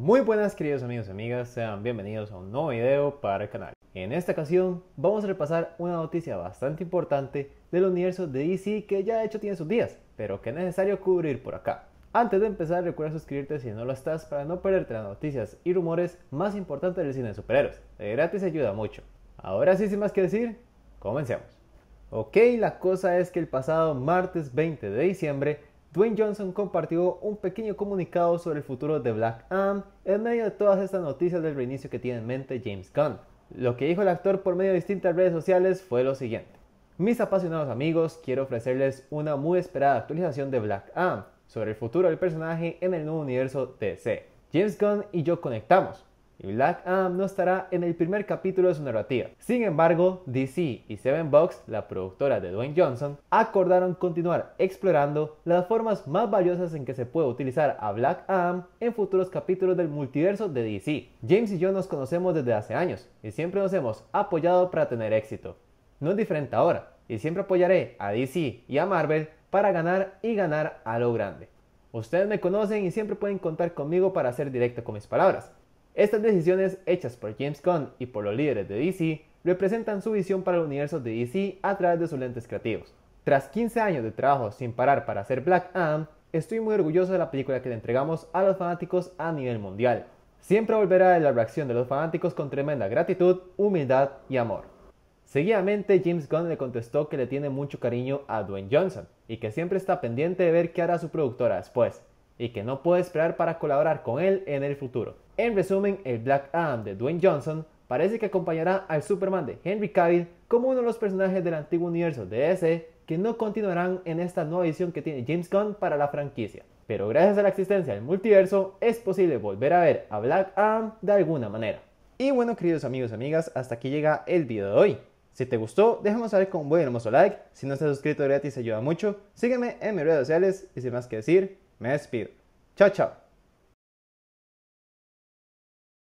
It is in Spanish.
Muy buenas queridos amigos y amigas, sean bienvenidos a un nuevo video para el canal. En esta ocasión vamos a repasar una noticia bastante importante del universo de DC que ya de hecho tiene sus días, pero que es necesario cubrir por acá. Antes de empezar recuerda suscribirte si no lo estás para no perderte las noticias y rumores más importantes del cine de superhéroes, de gratis ayuda mucho. Ahora sí sin más que decir, comencemos. Ok, la cosa es que el pasado martes 20 de diciembre Dwayne Johnson compartió un pequeño comunicado sobre el futuro de Black Adam en medio de todas estas noticias del reinicio que tiene en mente James Gunn. Lo que dijo el actor por medio de distintas redes sociales fue lo siguiente. Mis apasionados amigos, quiero ofrecerles una muy esperada actualización de Black Adam sobre el futuro del personaje en el nuevo universo DC. James Gunn y yo conectamos y Black Adam no estará en el primer capítulo de su narrativa. Sin embargo, DC y Seven Box, la productora de Dwayne Johnson, acordaron continuar explorando las formas más valiosas en que se puede utilizar a Black Adam en futuros capítulos del multiverso de DC. James y yo nos conocemos desde hace años y siempre nos hemos apoyado para tener éxito. No es diferente ahora y siempre apoyaré a DC y a Marvel para ganar y ganar a lo grande. Ustedes me conocen y siempre pueden contar conmigo para ser directo con mis palabras. Estas decisiones hechas por James Gunn y por los líderes de DC representan su visión para el universo de DC a través de sus lentes creativos. Tras 15 años de trabajo sin parar para hacer Black Adam, estoy muy orgulloso de la película que le entregamos a los fanáticos a nivel mundial. Siempre volverá a la reacción de los fanáticos con tremenda gratitud, humildad y amor. Seguidamente, James Gunn le contestó que le tiene mucho cariño a Dwayne Johnson y que siempre está pendiente de ver qué hará su productora después y que no puede esperar para colaborar con él en el futuro. En resumen, el Black Adam de Dwayne Johnson parece que acompañará al Superman de Henry Cavill como uno de los personajes del antiguo universo de DC que no continuarán en esta nueva edición que tiene James Gunn para la franquicia. Pero gracias a la existencia del multiverso es posible volver a ver a Black Adam de alguna manera. Y bueno queridos amigos y amigas, hasta aquí llega el video de hoy. Si te gustó, déjame saber con un buen hermoso like. Si no estás suscrito gratis ayuda mucho. Sígueme en mis redes sociales y sin más que decir, me despido. Chao, chao.